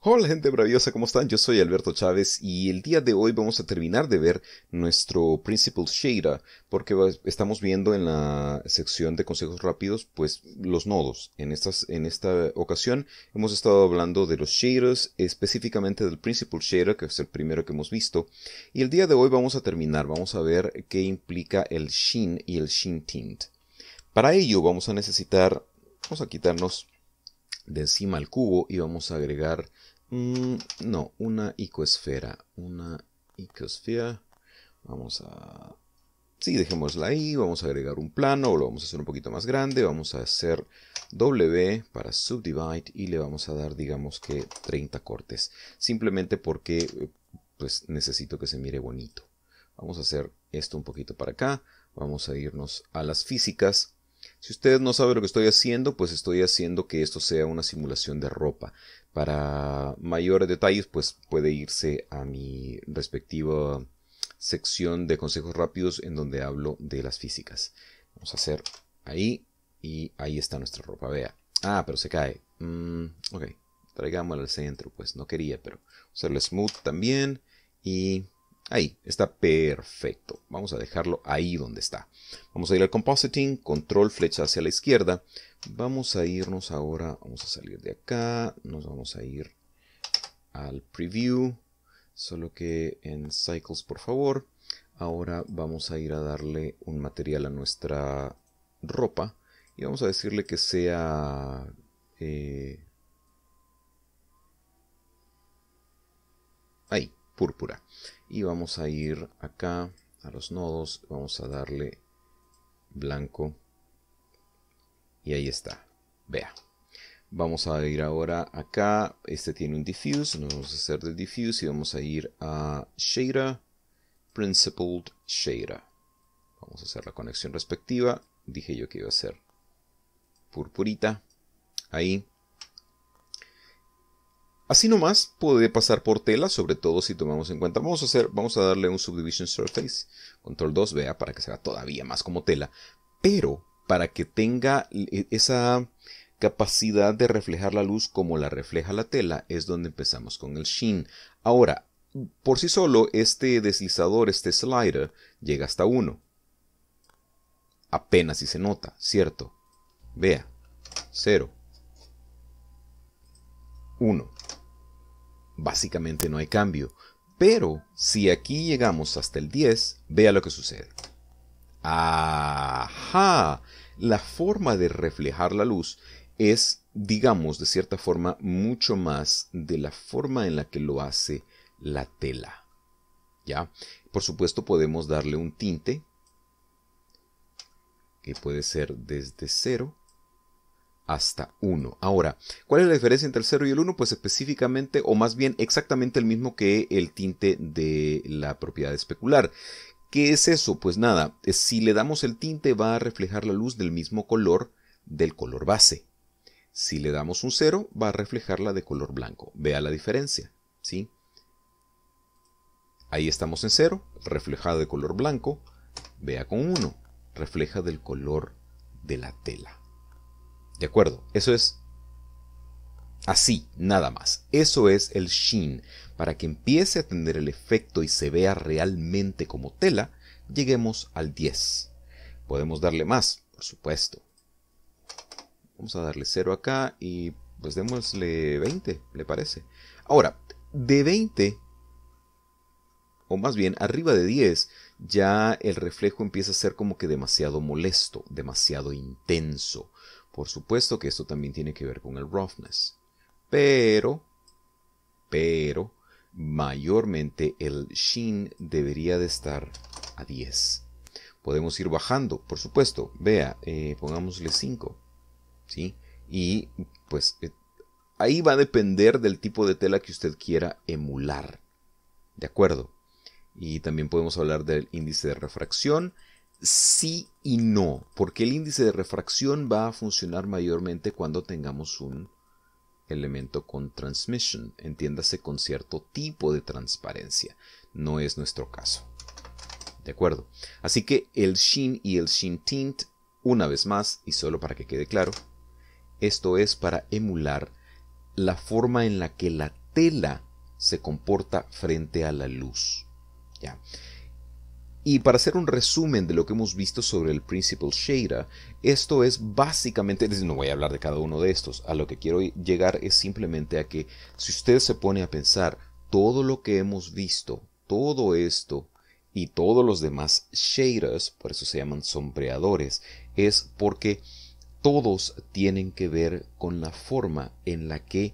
Hola gente braviosa, ¿cómo están? Yo soy Alberto Chávez y el día de hoy vamos a terminar de ver nuestro Principal Shader porque estamos viendo en la sección de consejos rápidos pues los nodos. En, estas, en esta ocasión hemos estado hablando de los Shaders, específicamente del Principal Shader, que es el primero que hemos visto y el día de hoy vamos a terminar, vamos a ver qué implica el Shin y el Shin Tint. Para ello vamos a necesitar, vamos a quitarnos de encima el cubo y vamos a agregar Mm, no, una icoesfera. Una icoesfera. Vamos a... Sí, dejémosla ahí. Vamos a agregar un plano. Lo vamos a hacer un poquito más grande. Vamos a hacer W para subdivide y le vamos a dar, digamos que 30 cortes. Simplemente porque eh, pues, necesito que se mire bonito. Vamos a hacer esto un poquito para acá. Vamos a irnos a las físicas si ustedes no saben lo que estoy haciendo, pues estoy haciendo que esto sea una simulación de ropa. Para mayores detalles, pues puede irse a mi respectiva sección de consejos rápidos en donde hablo de las físicas. Vamos a hacer ahí y ahí está nuestra ropa. Vea. Ah, pero se cae. Mm, ok, traigámosla al centro, pues no quería, pero hacerle smooth también y Ahí, está perfecto. Vamos a dejarlo ahí donde está. Vamos a ir al compositing, control flecha hacia la izquierda. Vamos a irnos ahora, vamos a salir de acá, nos vamos a ir al preview, solo que en cycles por favor. Ahora vamos a ir a darle un material a nuestra ropa y vamos a decirle que sea... Eh, ahí, púrpura y vamos a ir acá a los nodos, vamos a darle blanco y ahí está, vea. Vamos a ir ahora acá, este tiene un diffuse, nos vamos a hacer del diffuse y vamos a ir a shader, Principled shader, Vamos a hacer la conexión respectiva, dije yo que iba a ser purpurita, ahí. Así nomás puede pasar por tela, sobre todo si tomamos en cuenta. Vamos a hacer, vamos a darle un subdivision surface, control 2, vea, para que sea todavía más como tela, pero para que tenga e-, esa capacidad de reflejar la luz como la refleja la tela, es donde empezamos con el sheen. Ahora, por sí solo, este deslizador, este slider, llega hasta 1. Apenas si se nota, ¿cierto? Vea, 0, 1 básicamente no hay cambio. Pero si aquí llegamos hasta el 10, vea lo que sucede. Ajá, la forma de reflejar la luz es, digamos, de cierta forma, mucho más de la forma en la que lo hace la tela. ¿Ya? Por supuesto podemos darle un tinte, que puede ser desde cero hasta 1. Ahora, ¿cuál es la diferencia entre el 0 y el 1? Pues específicamente, o más bien exactamente el mismo que el tinte de la propiedad especular. ¿Qué es eso? Pues nada, si le damos el tinte va a reflejar la luz del mismo color del color base. Si le damos un 0 va a reflejarla de color blanco. Vea la diferencia, ¿sí? Ahí estamos en 0, reflejada de color blanco. Vea con 1, refleja del color de la tela. ¿De acuerdo? Eso es así, nada más. Eso es el sheen. Para que empiece a tener el efecto y se vea realmente como tela, lleguemos al 10. Podemos darle más, por supuesto. Vamos a darle 0 acá y pues démosle 20, ¿le parece? Ahora, de 20, o más bien arriba de 10, ya el reflejo empieza a ser como que demasiado molesto, demasiado intenso. Por supuesto que esto también tiene que ver con el roughness. Pero, pero, mayormente el sheen debería de estar a 10. Podemos ir bajando, por supuesto. Vea, eh, pongámosle 5. ¿Sí? Y pues eh, ahí va a depender del tipo de tela que usted quiera emular. ¿De acuerdo? Y también podemos hablar del índice de refracción sí y no, porque el índice de refracción va a funcionar mayormente cuando tengamos un elemento con transmission, entiéndase con cierto tipo de transparencia. No es nuestro caso. ¿De acuerdo? Así que el sheen y el sheen tint, una vez más, y solo para que quede claro, esto es para emular la forma en la que la tela se comporta frente a la luz. ¿Ya? Y para hacer un resumen de lo que hemos visto sobre el Principal Shader, esto es básicamente, no voy a hablar de cada uno de estos, a lo que quiero llegar es simplemente a que si usted se pone a pensar todo lo que hemos visto, todo esto y todos los demás shaders, por eso se llaman sombreadores, es porque todos tienen que ver con la forma en la que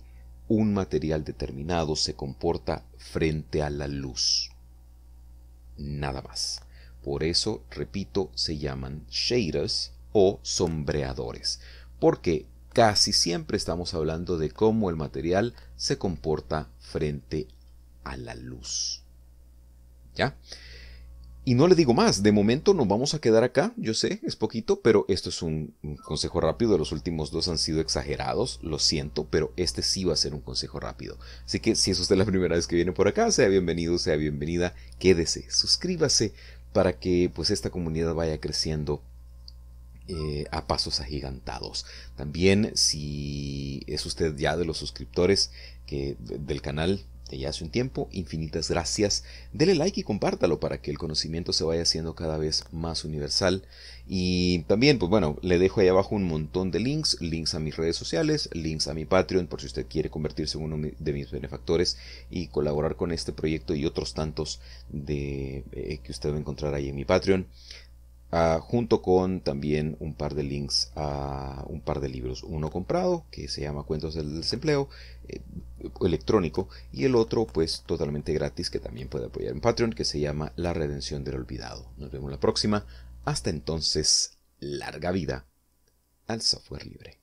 un material determinado se comporta frente a la luz nada más. Por eso, repito, se llaman shaders o sombreadores, porque casi siempre estamos hablando de cómo el material se comporta frente a la luz. ¿Ya? Y no le digo más, de momento nos vamos a quedar acá, yo sé, es poquito, pero esto es un, consejo rápido, los últimos dos han sido exagerados, lo siento, pero este sí va a ser un consejo rápido. Así que si es usted la primera vez que viene por acá, sea bienvenido, sea bienvenida, quédese, suscríbase para que pues esta comunidad vaya creciendo eh, a pasos agigantados. También si es usted ya de los suscriptores que, del canal, ya hace un tiempo. Infinitas gracias. Dele like y compártalo para que el conocimiento se vaya haciendo cada vez más universal. Y también, pues bueno, le dejo ahí abajo un montón de links, links a mis redes sociales, links a mi Patreon por si usted quiere convertirse en uno de mis benefactores y colaborar con este proyecto y otros tantos de, eh, que usted va a encontrar ahí en mi Patreon. Ah, junto con también un par de links a un par de libros, uno comprado que se llama Cuentos del Desempleo eh, electrónico y el otro pues totalmente gratis que también puede apoyar en Patreon que se llama La Redención del Olvidado. Nos vemos la próxima. Hasta entonces, larga vida al software libre.